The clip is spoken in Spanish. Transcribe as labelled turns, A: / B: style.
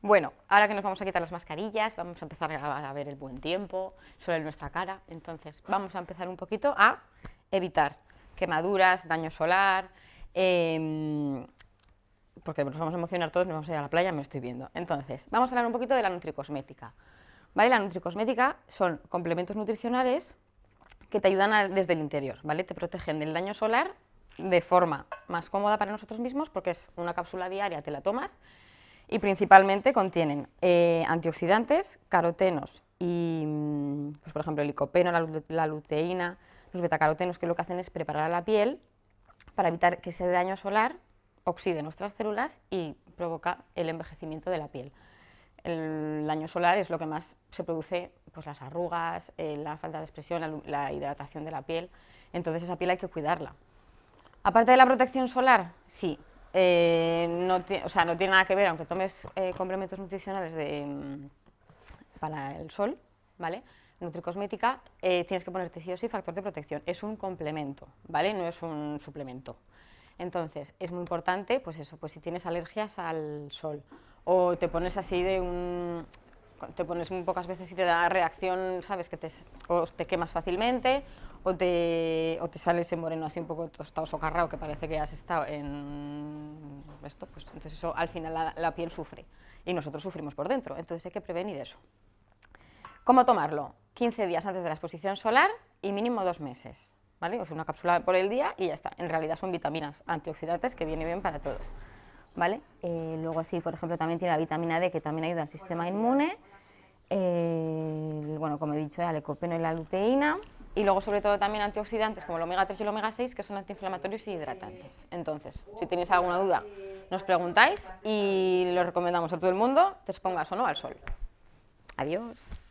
A: Bueno, ahora que nos vamos a quitar las mascarillas, vamos a empezar a, ver el buen tiempo sobre nuestra cara. Entonces, vamos a empezar un poquito a evitar quemaduras, daño solar, em, porque nos vamos a emocionar todos, nos vamos a ir a la playa, me estoy viendo. Entonces, vamos a hablar un poquito de la nutricosmética. ¿Vale? La nutricosmética son complementos nutricionales que te ayudan desde el interior, ¿vale? Te protegen del daño solar de forma más cómoda para nosotros mismos, porque es una cápsula diaria, te la tomas y principalmente contienen eh, antioxidantes, carotenos y, mm, pues, por ejemplo, el licopeno, la, luteína, los betacarotenos que lo que hacen es preparar a la piel para evitar que ese daño solar oxide nuestras células y provoca el envejecimiento de la piel. El daño solar es lo que más se produce, pues las arrugas, eh, la falta de expresión, la hidratación de la piel, entonces esa piel hay que cuidarla. Aparte de la protección solar, sí, eh, no, sea, no tiene nada que ver, aunque tomes eh, complementos nutricionales de, mm, para el sol, ¿vale? Nutricosmética, eh, tienes que ponerte sí o sí factor de protección. Es un complemento, ¿vale? No es un suplemento. Entonces, es muy importante, pues eso, pues si tienes alergias al sol o te pones así de un... te pones muy pocas veces y te da reacción, ¿sabes? Que te, o te quemas fácilmente o te, o te sale ese moreno así un poco tostado socarrado, que parece que has estado en esto, pues entonces eso al final la, piel sufre y nosotros sufrimos por dentro, entonces hay que prevenir eso. ¿Cómo tomarlo? 15 días antes de la exposición solar y mínimo dos meses, ¿vale? O sea, una cápsula por el día y ya está. En realidad son vitaminas antioxidantes que vienen bien para todo, ¿vale? Eh, luego así por ejemplo, también tiene la vitamina D que también ayuda al sistema inmune, eh, bueno, como he dicho, el ecopeno y la luteína, y luego sobre todo también antioxidantes como el omega 3 y el omega 6 que son antiinflamatorios y hidratantes. Entonces, si tenéis alguna duda, nos preguntáis y lo recomendamos a todo el mundo, te expongas o no al sol. Adiós.